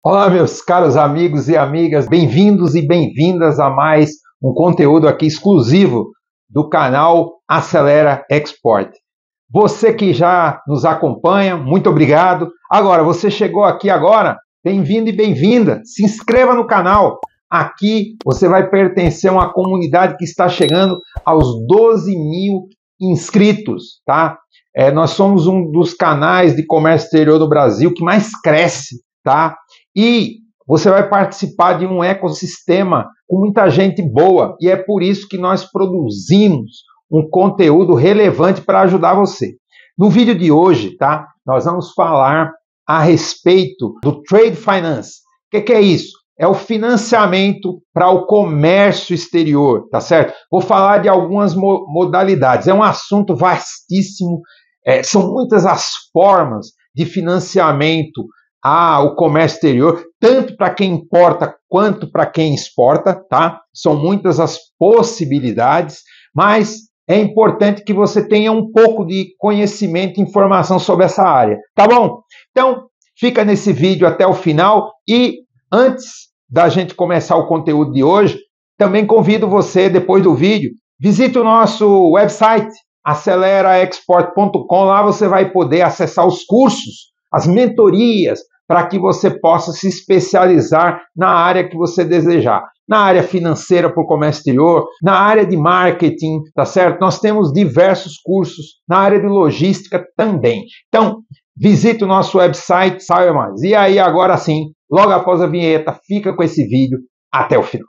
Olá, meus caros amigos e amigas, bem-vindos e bem-vindas a mais um conteúdo aqui exclusivo do canal Acelera Export. Você que já nos acompanha, muito obrigado. Agora, você chegou aqui agora, bem-vindo e bem-vinda. Se inscreva no canal. Aqui você vai pertencer a uma comunidade que está chegando aos 12 mil inscritos, tá? É, nós somos um dos canais de comércio exterior do Brasil que mais cresce tá? E você vai participar de um ecossistema com muita gente boa e é por isso que nós produzimos um conteúdo relevante para ajudar você. No vídeo de hoje, tá? Nós vamos falar a respeito do trade finance. O que, que é isso? É o financiamento para o comércio exterior, tá certo? Vou falar de algumas mo modalidades. É um assunto vastíssimo. É, são muitas as formas de financiamento a ah, o comércio exterior, tanto para quem importa quanto para quem exporta, tá? São muitas as possibilidades, mas é importante que você tenha um pouco de conhecimento e informação sobre essa área, tá bom? Então, fica nesse vídeo até o final e antes da gente começar o conteúdo de hoje, também convido você depois do vídeo, visite o nosso website aceleraexport.com, lá você vai poder acessar os cursos as mentorias, para que você possa se especializar na área que você desejar. Na área financeira por comércio exterior, na área de marketing, tá certo? Nós temos diversos cursos na área de logística também. Então, visite o nosso website, saiba mais. E aí, agora sim, logo após a vinheta, fica com esse vídeo até o final.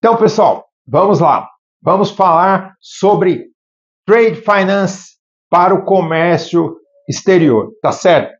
Então, pessoal, vamos lá. Vamos falar sobre trade finance para o comércio exterior, tá certo?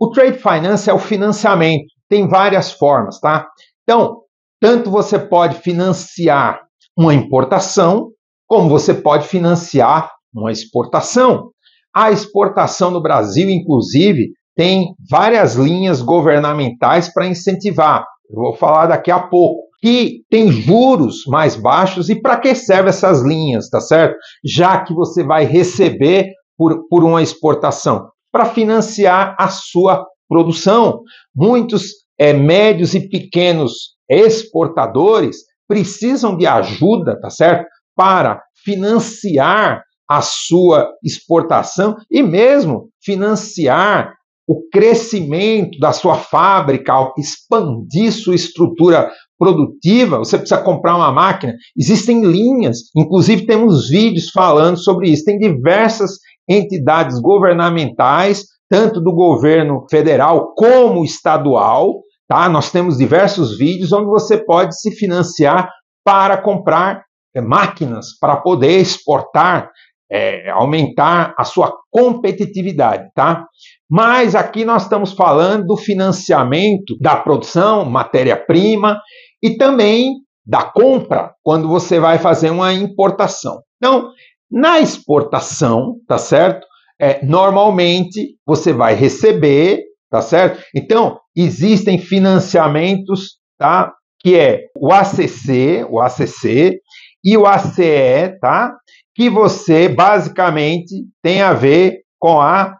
O trade finance é o financiamento, tem várias formas, tá? Então, tanto você pode financiar uma importação, como você pode financiar uma exportação. A exportação no Brasil, inclusive, tem várias linhas governamentais para incentivar. Eu vou falar daqui a pouco que tem juros mais baixos. E para que servem essas linhas, tá certo? Já que você vai receber por, por uma exportação, para financiar a sua produção. Muitos é, médios e pequenos exportadores precisam de ajuda, tá certo? Para financiar a sua exportação e mesmo financiar o crescimento da sua fábrica, expandir sua estrutura produtiva, você precisa comprar uma máquina. Existem linhas, inclusive temos vídeos falando sobre isso. Tem diversas entidades governamentais, tanto do governo federal como estadual, tá? Nós temos diversos vídeos onde você pode se financiar para comprar é, máquinas para poder exportar, é, aumentar a sua competitividade, tá? Mas aqui nós estamos falando do financiamento da produção, matéria-prima, e também da compra quando você vai fazer uma importação. Então, na exportação, tá certo? É, normalmente você vai receber, tá certo? Então, existem financiamentos, tá? Que é o ACC, o ACC e o ACE, tá? Que você basicamente tem a ver com a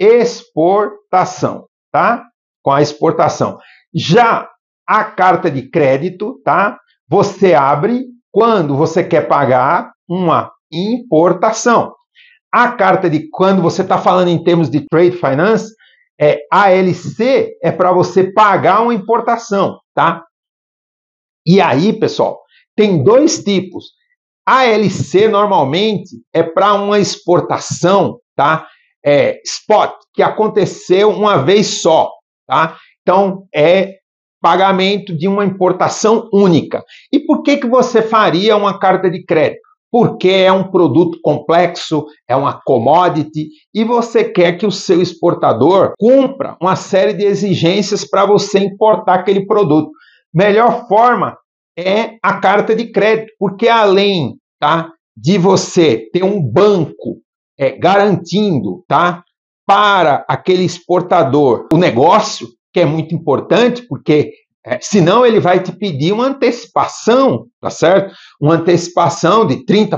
exportação, tá? Com a exportação. Já a carta de crédito, tá? Você abre quando você quer pagar uma importação. A carta de quando você está falando em termos de trade finance, é ALC é para você pagar uma importação, tá? E aí, pessoal, tem dois tipos. ALC normalmente é para uma exportação, tá? É spot que aconteceu uma vez só, tá? Então é pagamento de uma importação única. E por que, que você faria uma carta de crédito? Porque é um produto complexo, é uma commodity e você quer que o seu exportador cumpra uma série de exigências para você importar aquele produto. Melhor forma é a carta de crédito, porque além tá, de você ter um banco é, garantindo tá, para aquele exportador o negócio, que é muito importante, porque é, senão ele vai te pedir uma antecipação, tá certo? Uma antecipação de 30%,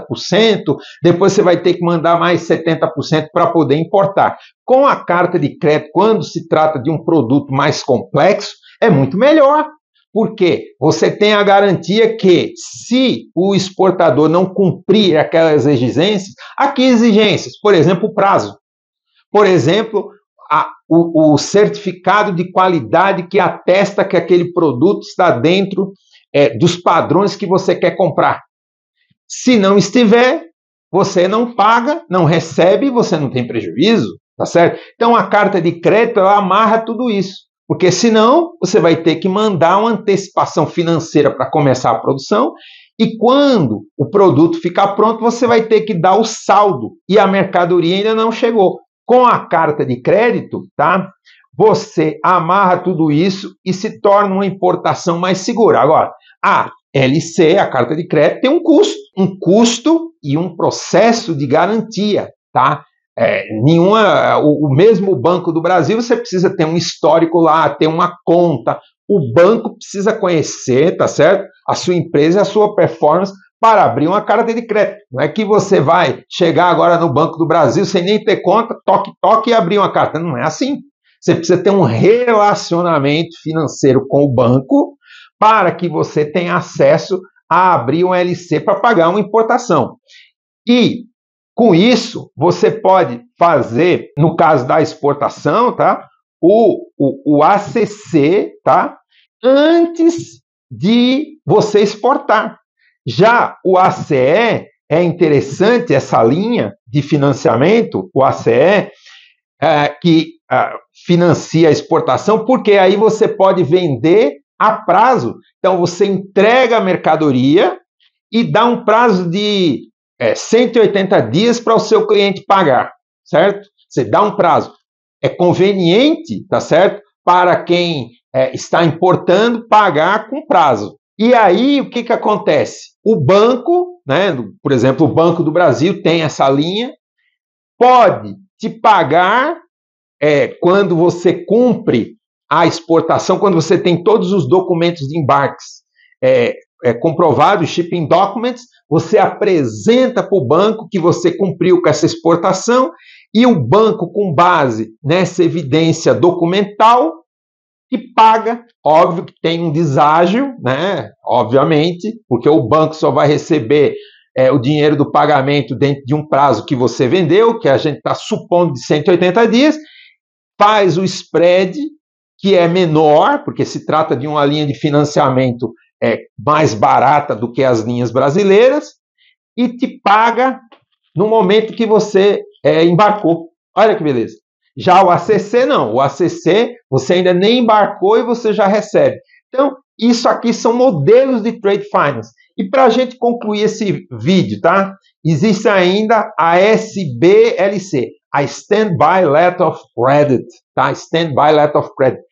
depois você vai ter que mandar mais 70% para poder importar. Com a carta de crédito, quando se trata de um produto mais complexo, é muito melhor, porque você tem a garantia que, se o exportador não cumprir aquelas exigências, aqui exigências, por exemplo, o prazo, por exemplo, o, o certificado de qualidade que atesta que aquele produto está dentro é, dos padrões que você quer comprar. Se não estiver, você não paga, não recebe, você não tem prejuízo, tá certo? Então a carta de crédito ela amarra tudo isso, porque senão você vai ter que mandar uma antecipação financeira para começar a produção e quando o produto ficar pronto, você vai ter que dar o saldo e a mercadoria ainda não chegou. Com a carta de crédito, tá? Você amarra tudo isso e se torna uma importação mais segura. Agora, a LC, a carta de crédito, tem um custo, um custo e um processo de garantia, tá? É, nenhuma, o, o, mesmo Banco do Brasil, você precisa ter um histórico lá, ter uma conta. O banco precisa conhecer, tá certo? A sua empresa, a sua performance para abrir uma carta de crédito. Não é que você vai chegar agora no Banco do Brasil sem nem ter conta, toque, toque e abrir uma carta. Não é assim. Você precisa ter um relacionamento financeiro com o banco para que você tenha acesso a abrir um LC para pagar uma importação. E com isso, você pode fazer, no caso da exportação, tá? O, o, o ACC, tá? Antes de você exportar. Já o ACE, é interessante essa linha de financiamento, o ACE, é, que é, financia a exportação, porque aí você pode vender a prazo. Então, você entrega a mercadoria e dá um prazo de é, 180 dias para o seu cliente pagar, certo? Você dá um prazo. É conveniente, tá certo? Para quem é, está importando, pagar com prazo. E aí, o que, que acontece? O banco, né, por exemplo, o Banco do Brasil tem essa linha, pode te pagar é, quando você cumpre a exportação, quando você tem todos os documentos de embarques é, é, comprovados, shipping documents, você apresenta para o banco que você cumpriu com essa exportação e o banco, com base nessa evidência documental, e paga. Óbvio que tem um deságio, né? Obviamente, porque o banco só vai receber é, o dinheiro do pagamento dentro de um prazo que você vendeu, que a gente está supondo de 180 dias, faz o spread, que é menor, porque se trata de uma linha de financiamento é, mais barata do que as linhas brasileiras, e te paga no momento que você é, embarcou. Olha que beleza. Já o ACC não. O ACC você ainda nem embarcou e você já recebe. Então, isso aqui são modelos de trade finance. E para a gente concluir esse vídeo, tá? Existe ainda a SBLC, a Standby Letter of Credit, tá? Standby Letter of Credit,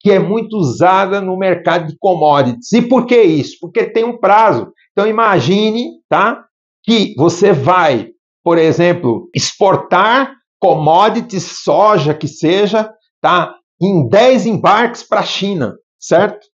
que é muito usada no mercado de commodities. E por que isso? Porque tem um prazo. Então imagine, tá? Que você vai, por exemplo, exportar Commodities soja que seja, tá? Em 10 embarques para a China, certo?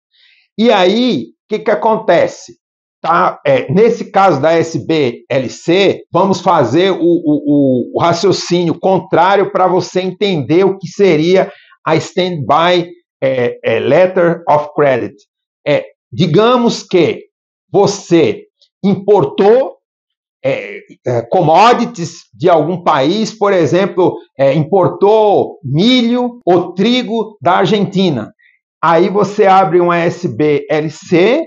E aí, o que, que acontece? Tá? É, nesse caso da SBLC, vamos fazer o, o, o raciocínio contrário para você entender o que seria a Standby é, é, Letter of Credit. É, digamos que você importou é, é, commodities de algum país, por exemplo, é, importou milho ou trigo da Argentina. Aí você abre um SBLC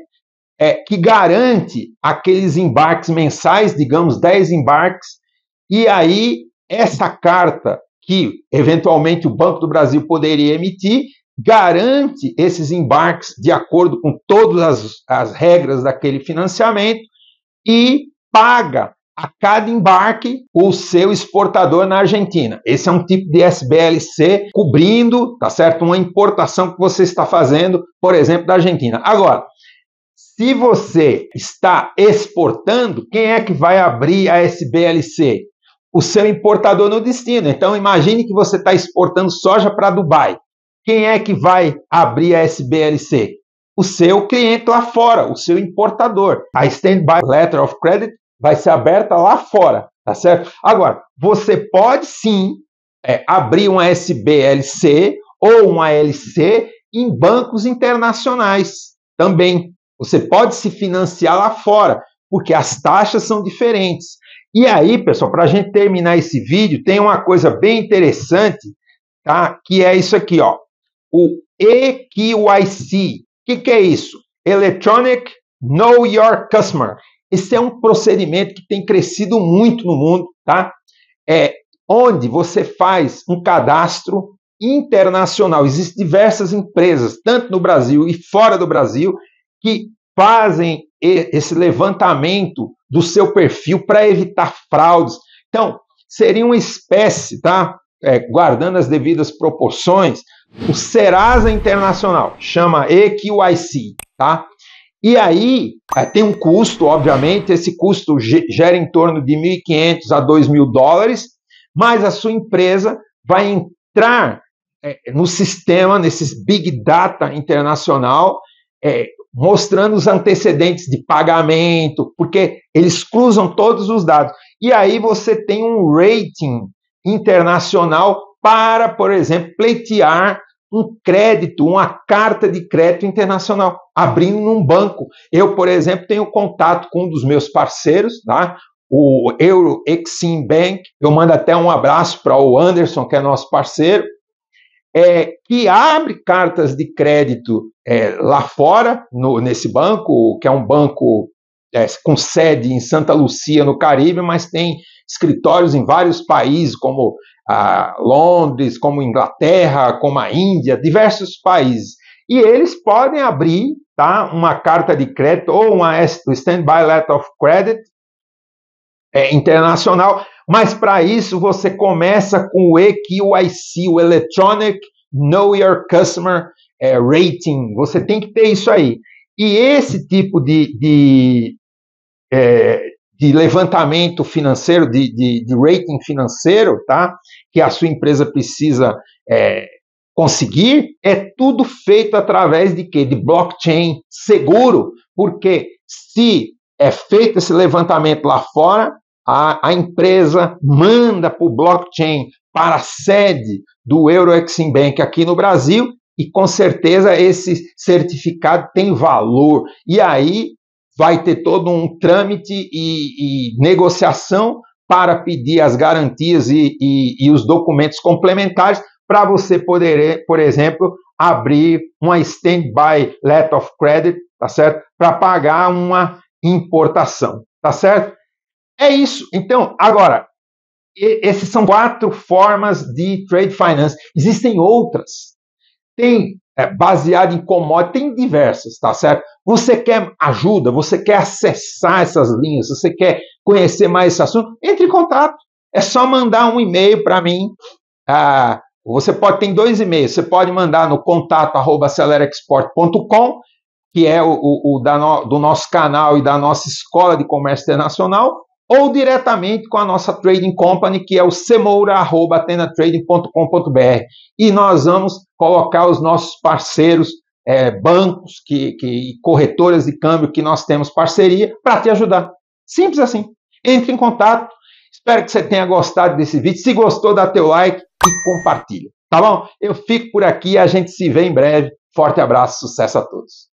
é, que garante aqueles embarques mensais, digamos 10 embarques, e aí essa carta que eventualmente o Banco do Brasil poderia emitir garante esses embarques de acordo com todas as, as regras daquele financiamento e paga a cada embarque o seu exportador na Argentina. Esse é um tipo de SBLC cobrindo, tá certo, uma importação que você está fazendo, por exemplo, da Argentina. Agora, se você está exportando, quem é que vai abrir a SBLC? O seu importador no destino. Então, imagine que você está exportando soja para Dubai. Quem é que vai abrir a SBLC? o seu cliente lá fora, o seu importador. A Standby Letter of Credit vai ser aberta lá fora, tá certo? Agora, você pode sim é, abrir uma SBLC ou uma LC em bancos internacionais também. Você pode se financiar lá fora, porque as taxas são diferentes. E aí, pessoal, para a gente terminar esse vídeo, tem uma coisa bem interessante, tá? Que é isso aqui, ó. O EQIC. O que, que é isso? Electronic Know Your Customer. Esse é um procedimento que tem crescido muito no mundo, tá? É onde você faz um cadastro internacional. Existem diversas empresas, tanto no Brasil e fora do Brasil, que fazem esse levantamento do seu perfil para evitar fraudes. Então, seria uma espécie, tá? É, guardando as devidas proporções, o Serasa Internacional, chama EQIC, tá? E aí é, tem um custo, obviamente, esse custo gera em torno de 1.500 a 2.000 dólares, mas a sua empresa vai entrar é, no sistema, nesses big data internacional, é, mostrando os antecedentes de pagamento, porque eles cruzam todos os dados. E aí você tem um rating internacional para, por exemplo, pleitear um crédito, uma carta de crédito internacional, abrindo num banco. Eu, por exemplo, tenho contato com um dos meus parceiros, tá? o Euro Exim Bank. Eu mando até um abraço para o Anderson, que é nosso parceiro, é, que abre cartas de crédito é, lá fora, no, nesse banco, que é um banco é, com sede em Santa Lucia, no Caribe, mas tem escritórios em vários países, como a Londres, como Inglaterra, como a Índia, diversos países. E eles podem abrir tá, uma carta de crédito ou uma standby letter of credit é, internacional, mas para isso você começa com o EQIC, o Electronic Know Your Customer é, Rating. Você tem que ter isso aí. E esse tipo de, de, é, de levantamento financeiro, de, de, de, rating financeiro, tá? Que a sua empresa precisa é, conseguir, é tudo feito através de quê? De blockchain seguro, porque se é feito esse levantamento lá fora, a, a empresa manda para o blockchain, para a sede do Euroexim Bank aqui no Brasil, e com certeza esse certificado tem valor. E aí vai ter todo um trâmite e, e negociação para pedir as garantias e, e, e os documentos complementares para você poder, por exemplo, abrir uma standby letter of credit, tá certo? Para pagar uma importação, tá certo? É isso. Então, agora, essas são quatro formas de trade finance. Existem outras. Tem é, em commodity, tem diversas, tá certo? Você quer ajuda, você quer acessar essas linhas, você quer conhecer mais esse assunto, entre em contato. É só mandar um e-mail para mim. Ah, você pode tem dois e-mails. Você pode mandar no contato acelerexport.com, que é o, o, o no, do nosso canal e da nossa escola de comércio internacional, ou diretamente com a nossa trading company, que é o semoura.atenatrading.com.br. E nós vamos colocar os nossos parceiros, é, bancos que, que, corretoras de câmbio que nós temos parceria para te ajudar. Simples assim. Entre em contato. Espero que você tenha gostado desse vídeo. Se gostou, dá teu like e compartilha. Tá bom? Eu fico por aqui. A gente se vê em breve. Forte abraço. Sucesso a todos.